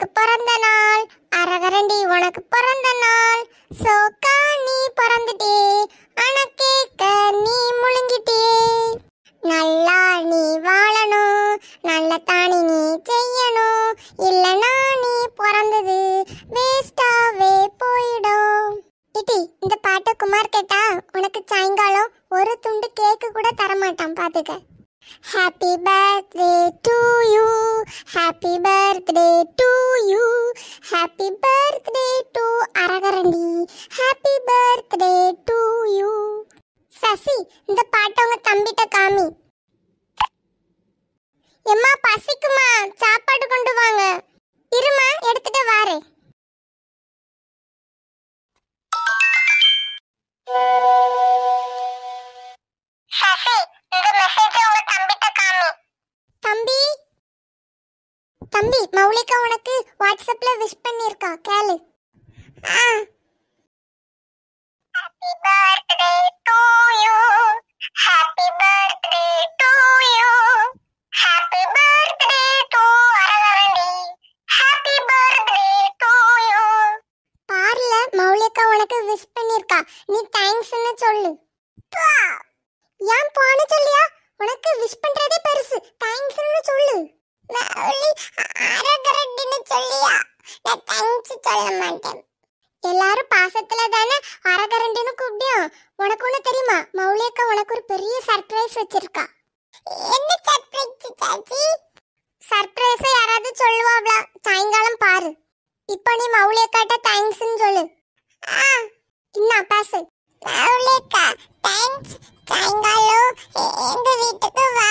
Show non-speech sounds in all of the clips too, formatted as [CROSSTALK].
உனக்கு பிறந்த நாள் அரகரண்டி உனக்கு பிறந்த நாள் சோக்கா நீ பிறந்துட்டே ஆனா கேட்க நீ முழுங்கிட்டே நல்லா நீ வாழணும் நல்ல தானி நீ செய்யணும் இல்லனா நீ பிறந்தது வேஸ்டாவே போயிடும் இட்டி இந்த பாட்டை குமார் கேட்டா உனக்கு சாயங்காலம் ஒரு துண்டு கேக்கு கூட தரமாட்டான் பாத்துக்க happy birthday to you happy birthday to you happy birthday to அரகரண்டி happy birthday to you Sasi இந்த பாட்டை உங்க தம்பிட்ட காமி எம்மா பசிக்குமா சாப்பாடு கொண்டு வாங்க இருமா எடுத்துட்டு வாரேன் அனாமிகா உனக்கு வாட்ஸ்அப்ல விஷ் பண்ணிருக்கா கேளு happy birthday to you happy birthday to you happy birthday to அரகரண்டி ஹாப்பி பர்த்டே டு யூ பார்ல மௌலிகா உனக்கு விஷ் பண்ணிருக்கா நீ தேங்க்ஸ்னு சொல்லு ஏன் போன சொல்லியா உனக்கு விஷ் பண்றதே பெருசு சொல்லு மௌலி அரகரட்டின்னு சொல்லியா நான் தங்கச்சி சொல்ல மாட்டேன் எல்லாரும் பாசத்துல தானே அரகரண்டின்னு கூப்பிடும் உனக்கு ஒண்ணு தெரியுமா மௌலி உனக்கு ஒரு பெரிய சர்ப்ரைஸ் வச்சிருக்கா என்ன சர்ப்ரைஸ் சர்ப்ரைஸ் யாராவது சொல்லுவாப்ல சாயங்காலம் பாரு இப்போ நீ மௌலி அக்காட்ட தேங்க்ஸ்னு சொல்லு இன்னும் பேசு மௌலி அக்கா தேங்க்ஸ் சாயங்காலம் எங்க வீட்டுக்கு வா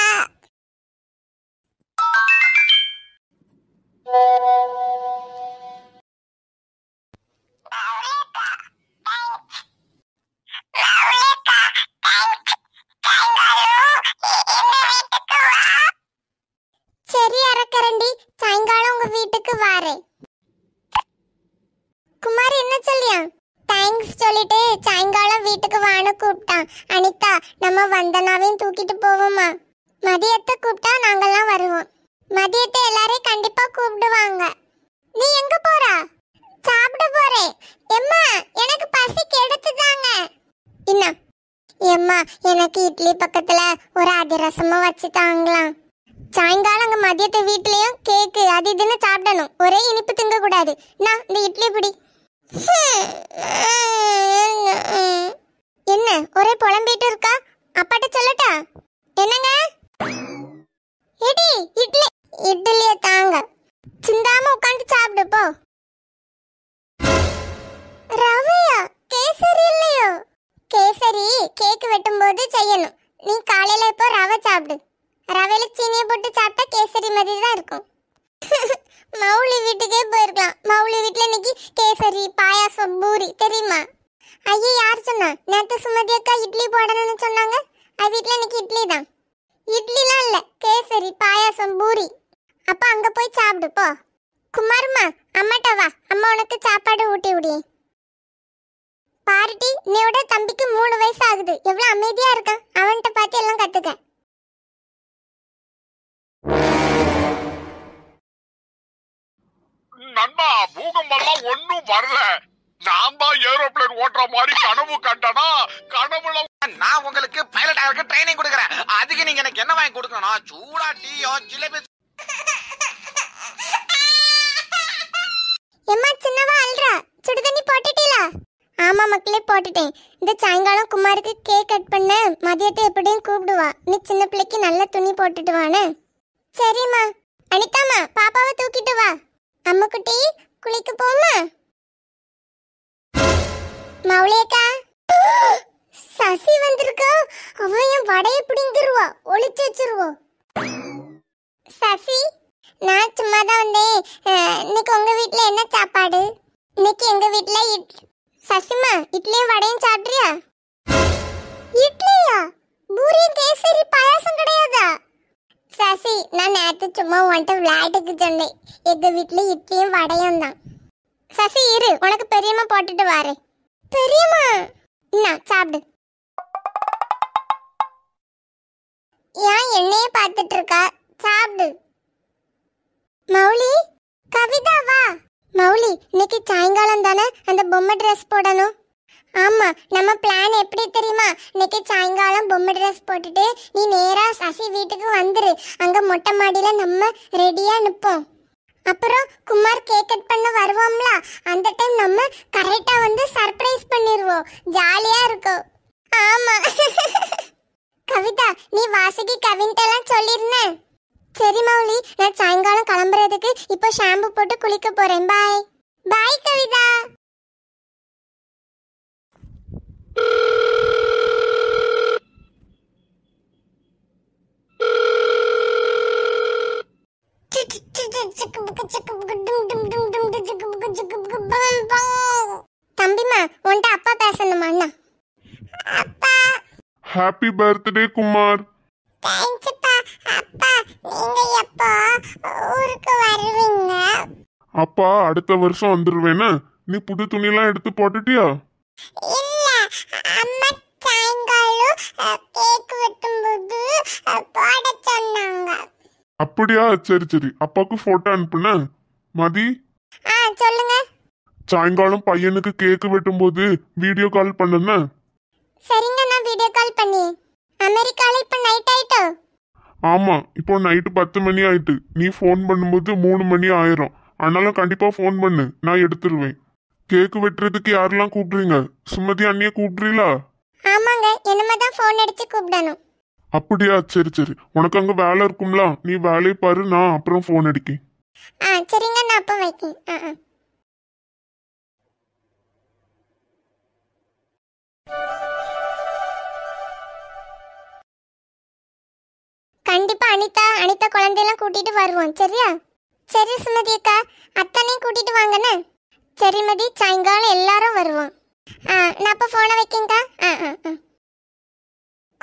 சரி அரக்கரண்டி சாயங்காலம் உங்க வீட்டுக்கு வாரேன் குமார் என்ன சொல்லியா தேங்க்ஸ் சொல்லிட்டு சாயங்காலம் வீட்டுக்கு வான்னு கூப்பிட்டான் அனிதா நம்ம வந்தனாவையும் தூக்கிட்டு போவோமா மதியத்தை கூப்பிட்டா நாங்கெல்லாம் வருவோம் மதியத்தை எல்லாரையும் கண்டிப்பா கூப்பிடுவாங்க நீ எங்க போறா சாப்பிட போறேன் எம்மா எனக்கு பசி கெடுத்துதாங்க என்ன எம்மா எனக்கு இட்லி பக்கத்துல ஒரு அதிரசமும் வச்சு தாங்களாம் சாயங்காலம் மதியத்தை வீட்லயும் கேக்கு அது இதுன்னு சாப்பிடணும் ஒரே இனிப்பு திங்க கூடாது நான் இந்த இட்லி பிடி என்ன ஒரே புலம்பிட்டு இருக்கா அப்பாட்ட சொல்லட்டா என்னங்க இட்லி இட்லிய தாங்க சிந்தாம உட்காந்து சாப்பிடுப்போ ரவையா கேசரி இல்லையோ கேசரி கேக் போது செய்யணும் நீ காலையில இப்போ ரவை சாப்பிடு ரவையில சீனியை போட்டு சாப்பிட்டா கேசரி மாதிரி தான் இருக்கும் [LAUGHS] மௌலி வீட்டுக்கே போயிருக்கலாம் மௌலி வீட்டுல இன்னைக்கு கேசரி பாயாசம் பூரி தெரியுமா ஐயா யார் சொன்னா நேற்று சுமதி அக்கா இட்லி போடணும்னு சொன்னாங்க அது வீட்டுல இன்னைக்கு இட்லி தான் இட்லிலாம் இல்லை கேசரி பாயாசம் பூரி அப்போ அங்கே போய் சாப்பிடு போ குமாருமா அம்மாட்ட வா அம்மா உனக்கு சாப்பாடு ஊட்டி விடி பாரட்டி இன்னையோட தம்பிக்கு மூணு வயசு ஆகுது எவ்வளோ அமைதியாக இருக்கான் அவன்கிட்ட பார்த்து எல்லாம் கற்றுக்க நண்பா பூகம்பம் எல்லாம் வரல நான் தான் ஏரோப்ளேன் ஓட்டுற மாதிரி கனவு கண்டனா கனவுல நான் உங்களுக்கு பைலட் ஆகிறதுக்கு ட்ரைனிங் கொடுக்குறேன் அதுக்கு நீங்க எனக்கு என்ன வாங்கி கொடுக்கணும் சூடா டீயோ ஜிலேபி எம்மா சின்னவா அல்றா சுடு தண்ணி போட்டுட்டீங்களா ஆமா மக்களே போட்டுட்டேன் இந்த சாயங்காலம் குமாருக்கு கேக் கட் பண்ண மதியத்தை எப்படியும் கூப்பிடுவா நீ சின்ன பிள்ளைக்கு நல்ல துணி போட்டுட்டு சரிம்மா அனிதாம்மா பாப்பாவை தூக்கிட்டு வா அம்மா குட்டி குளிக்க போமா மௌலியக்கா சசி வந்திருக்கா அவன் வடையை வடைய பிடிங்கிருவா வச்சிருவோம் சசி நான் சும்மா தான் வந்தேன் இன்னைக்கு உங்க வீட்ல என்ன சாப்பாடு இன்னைக்கு எங்க வீட்ல இட்லி சசிமா இட்லியும் வடையும் சாப்பிட்றியா இட்லியா பூரி கேசரி பாயாசம் கிடையாதா சசி நான் நேற்று சும்மா உன்ட்ட விளையாட்டுக்கு சொன்னேன் எங்க வீட்ல இட்லியும் வடையும் தான் சசி இரு உனக்கு பெரியம்மா போட்டுட்டு வாரேன் பெரியம்மா நான் சாப்பிடு ஏன் என்னையே பார்த்துட்டு இருக்கா சாப்பிடு மௌலி கவிதா வா மௌலி இன்னைக்கு சாயங்காலம் தானே அந்த பொம்மை ட்ரெஸ் போடணும் ஆமா நம்ம பிளான் எப்படி தெரியுமா இன்னைக்கு சாயங்காலம் பொம்மை ட்ரெஸ் போட்டுட்டு நீ நேரா சசி வீட்டுக்கு வந்துரு அங்க மொட்டை மாடியில நம்ம ரெடியா நிப்போம் அப்புறம் குமார் கேக் கட் பண்ண வருவோம்ல அந்த டைம் நம்ம கரெக்டா வந்து சர்ப்ரைஸ் பண்ணிடுவோம் ஜாலியா இருக்கும் ஆமா [LAUGHS] கவிதா நீ வாசகி கவின்ட்டெல்லாம் சொல்லியிருந்தேன் சரி மௌலி நான் சாயங்காலம் கிளம்புறதுக்கு இப்போ ஷாம்பு போட்டு குளிக்க போறேன் பாய் பாய் கவிதா தம்பிமா உன்ட்ட அப்பா பேசணுமா அண்ணா அப்பா ஹாப்பி பர்த்டே குமார் தேங்க்ஸ்ப்பா அப்பா நீங்க எப்போ அப்பா அடுத்த வருஷம் வந்துருவேனா நீ புது துணிலாம் எடுத்து போட்டுட்டியா இல்ல அம்மா சாயங்காலம் கேக் வெட்டும்போது போட அப்படியா சரி சரி அப்பாவுக்கு போட்டோ அனுப்புன மதி ஆ சொல்லுங்க சாயங்காலம் பையனுக்கு கேக்கு வெட்டும்போது வீடியோ கால் பண்ணுன சரிங்க நான் வீடியோ கால் பண்ணி அமெரிக்கால இப்ப நைட் ஆயிட்டோ ஆமா இப்போ நைட்டு பத்து மணி ஆயிட்டு நீ ஃபோன் பண்ணும்போது மூணு மணி ஆயிரும் ஆனாலும் கண்டிப்பா ஃபோன் பண்ணு நான் எடுத்துருவேன் கேக்கு வெட்டுறதுக்கு யாரெல்லாம் கூப்பிடுறீங்க சுமதி அண்ணிய கூப்பிடுறீங்களா ஆமாங்க என்னமா தான் ஃபோன் அடிச்சு கூப்பிடணும் அப்படியா சரி சரி உனக்கு அங்க வேலை இருக்கும்ல நீ வேலையை பாரு நான் அப்புறம் ஃபோன் அடிக்க ஆ சரிங்க நான் வைக்கேன் ஆ ஆ கண்டிப்பா அனிதா அனிதா குழந்தையெல்லாம் கூட்டிட்டு வருவோம் சரியா சரி சுமதி அக்கா அத்தனையும் கூட்டிட்டு வாங்கண்ணே சரி மதி சாயங்காலம் எல்லாரும் வருவோம் ஆ நான் அப்ப ஃபோனை வைக்கேங்க்கா ஆ ஆ ஆ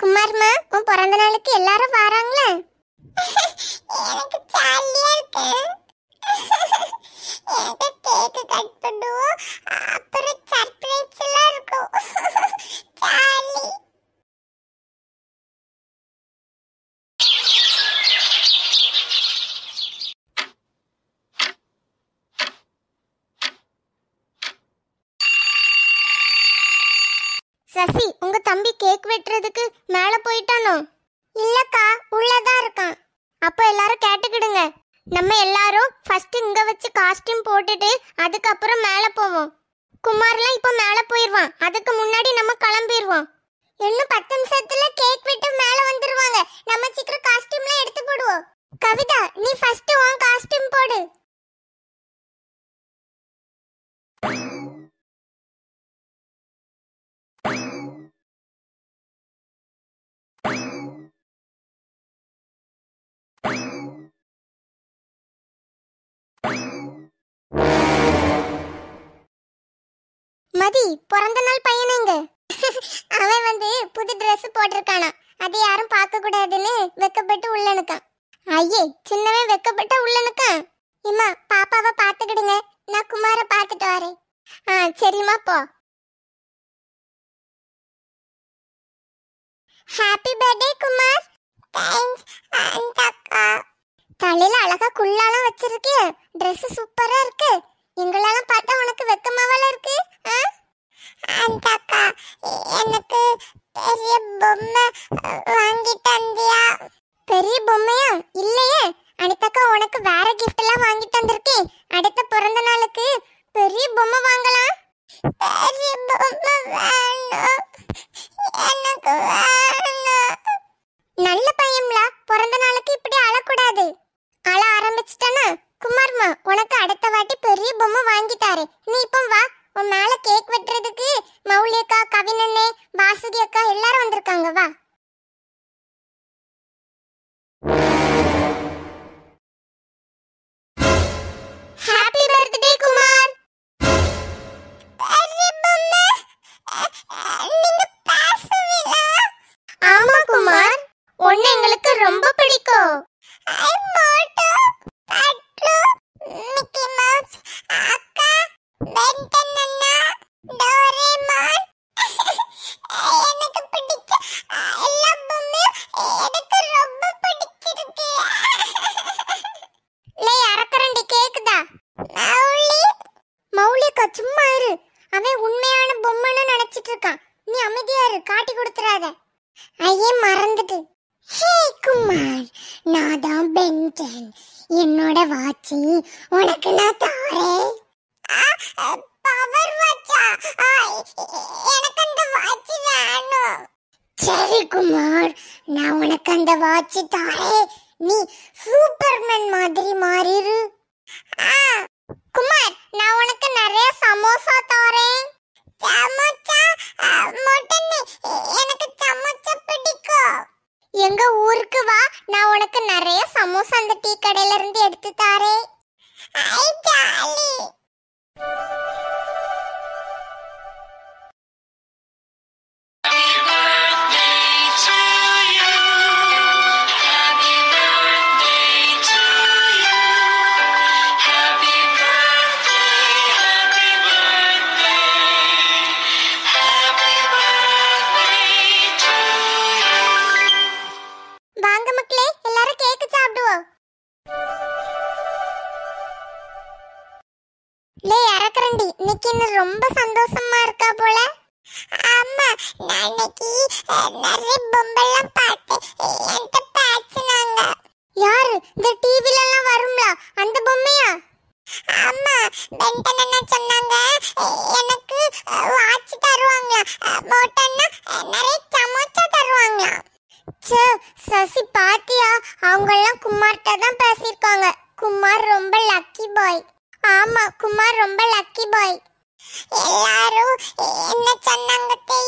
குமார்மா உன் பிறந்த நாளுக்கு எல்லாரும் வராங்களே எனக்கு ஜாலியா இருக்கு எனக்கு கேக்கு கட் பண்ணுவோம் அப்புறம் சர்ப்ரைஸ் எல்லாம் இருக்கும் ஜாலி சசி தம்பி கேக் வெட்டுறதுக்கு மேலே போயிட்டானோ இல்லக்கா உள்ளதான் இருக்கான் அப்போ எல்லாரும் கேட்டுக்கிடுங்க நம்ம எல்லாரும் ஃபர்ஸ்ட் இங்க வச்சு காஸ்டியூம் போட்டுட்டு அதுக்கப்புறம் மேலே போவோம் குமார்லாம் இப்போ மேலே போயிடுவான் அதுக்கு முன்னாடி நம்ம கிளம்பிடுவோம் இன்னும் பத்து நிமிஷத்துல கேக் விட்டு மேலே வந்துடும் மதி பிறந்த நாள் பையனுங்க அவன் வந்து புது ட்ரெஸ் போட்டிருக்கானா அது யாரும் பார்க்க கூடாதுன்னு வெக்கப்பட்டு உள்ளனுக்கான் ஐயே சின்னவன் வெக்கப்பட்ட உள்ளனுக்கான் இம்மா பாப்பாவை பார்த்துக்கிடுங்க நான் குமார பார்த்துட்டு வரேன் ஆ சரிம்மா போ ஹாப்பி பர்த்டே குமார் தேங்க்ஸ் அந்த அக்கா தலையில அழகா குள்ளாலாம் வச்சிருக்கே ட்ரெஸ் சூப்பரா இருக்கு எங்களெல்லாம் பார்த்தா உனக்கு வெக்கமாவல இருக்கு அந்த அக்கா எனக்கு பெரிய பொம்மை வாங்கி தந்தியா பெரிய பொம்மையா இல்லையே அனிதாக்கா உனக்கு வேற கிஃப்ட் எல்லாம் வாங்கி தந்திருக்கேன் அடுத்த பிறந்த நாளுக்கு பெரிய பொம்மை வாங்கலாம் பெரிய பொம்மை பவர் வாட்சா எனக்கு அந்த வாட்ச் வேணும் சரி குமார் நான் உனக்கு அந்த வாட்ச் தாரேன் நீ சூப்பர்மேன் மாதிரி மாறிரு குமார் நான் உனக்கு நிறைய சமோசா தாரேன் சமோசா மொட்டனே எனக்கு சமோசா பிடிக்கும் எங்க ஊருக்கு வா நான் உனக்கு நிறைய சமோசா அந்த டீ கடையில இருந்து எடுத்து தாரேன் ஐ ஜாலி you இந்த டிவில எல்லாம் வரும்ல அந்த பொம்மையா அம்மா பென்டன் என்ன சொன்னாங்க எனக்கு வாட்ச் தருவாங்க போட்டன்னா நிறைய சமோசா தருவாங்க சே சசி பாத்தியா அவங்க எல்லாம் குமார்ட்ட தான் பேசிருக்காங்க குமார் ரொம்ப லக்கி பாய் ஆமா குமார் ரொம்ப லக்கி பாய் எல்லாரும் என்ன சொன்னாங்க